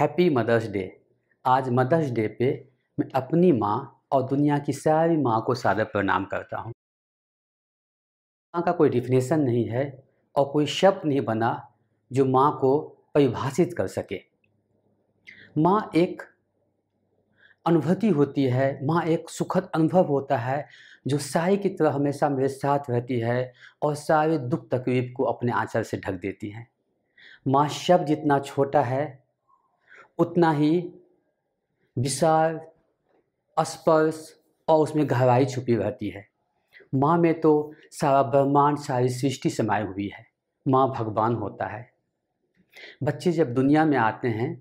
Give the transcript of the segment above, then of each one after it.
happy mother's day आज mother's day पे मैं अपनी माँ और दुनिया की सारी माँ को सादर प्रणाम करता हूँ माँ का कोई डिफिनेशन नहीं है और कोई शब्द नहीं बना जो माँ को परिभाषित कर सके माँ एक अनुभूति होती है माँ एक सुखद अनुभव होता है जो साई की तरह हमेशा मेरे साथ रहती है और सारे दुख तकलीफ को अपने आंचल से ढक देती है माँ शब्द जितना छोटा है उतना ही विशाल स्पर्श और उसमें गहराई छुपी रहती है माँ में तो सारा ब्रह्मांड सारी सृष्टि समाये हुई है माँ भगवान होता है बच्चे जब दुनिया में आते हैं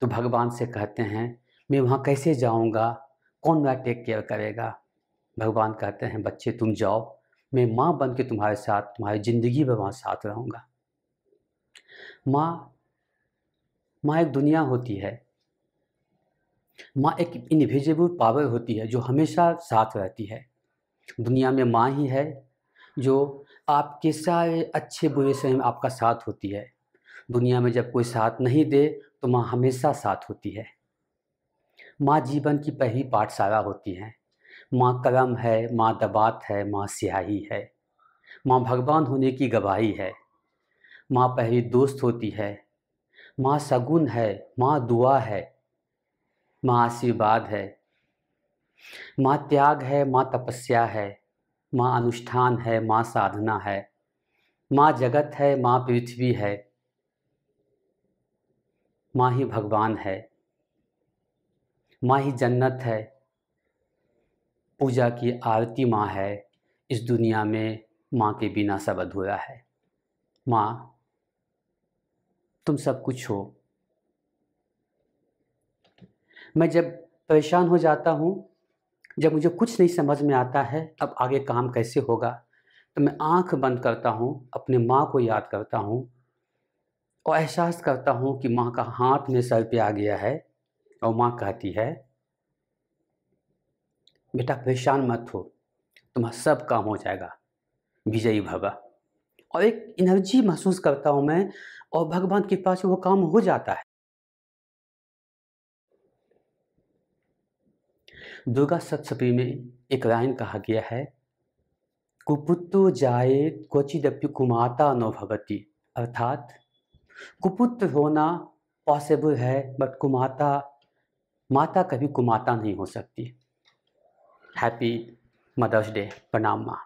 तो भगवान से कहते हैं मैं वहाँ कैसे जाऊँगा कौन मेरा टेक केयर करेगा भगवान कहते हैं बच्चे तुम जाओ मैं माँ बन के तुम्हारे साथ तुम्हारी ज़िंदगी में वहाँ साथ रहूँगा माँ माँ एक दुनिया होती है माँ एक इनविजिबल पावर होती है जो हमेशा साथ रहती है दुनिया में माँ ही है जो आपके सारे अच्छे बुरे समय में आपका साथ होती है दुनिया में जब कोई साथ नहीं दे तो माँ हमेशा साथ होती है माँ जीवन की पहली पाठशाला होती हैं माँ कलम है माँ दबात है माँ स्याही है माँ भगवान होने की गवाही है माँ पहली दोस्त होती है माँ सगुन है माँ दुआ है माँ आशीर्वाद है माँ त्याग है माँ तपस्या है माँ अनुष्ठान है माँ साधना है माँ जगत है माँ पृथ्वी है माँ ही भगवान है माँ ही जन्नत है पूजा की आरती माँ है इस दुनिया में माँ के बिना सब अधूरा है माँ तुम सब कुछ हो मैं जब परेशान हो जाता हूँ जब मुझे कुछ नहीं समझ में आता है अब आगे काम कैसे होगा तो मैं आंख बंद करता हूँ अपने माँ को याद करता हूँ और एहसास करता हूँ कि माँ का हाथ मेरे सर पे आ गया है और माँ कहती है बेटा परेशान मत हो तुम्हारा सब काम हो जाएगा विजयी भगा और एक एनर्जी महसूस करता हूँ मैं और भगवान के कृपा से वो काम हो जाता है दुर्गा सप्तशती में एक लाइन कहा गया है कुपुत्र जाए क्वचिदप्यु कुमाता नो भगवती अर्थात कुपुत्र होना पॉसिबल है बट कुमाता माता कभी कुमाता नहीं हो सकती हैप्पी मदर्स डे प्रणाम माँ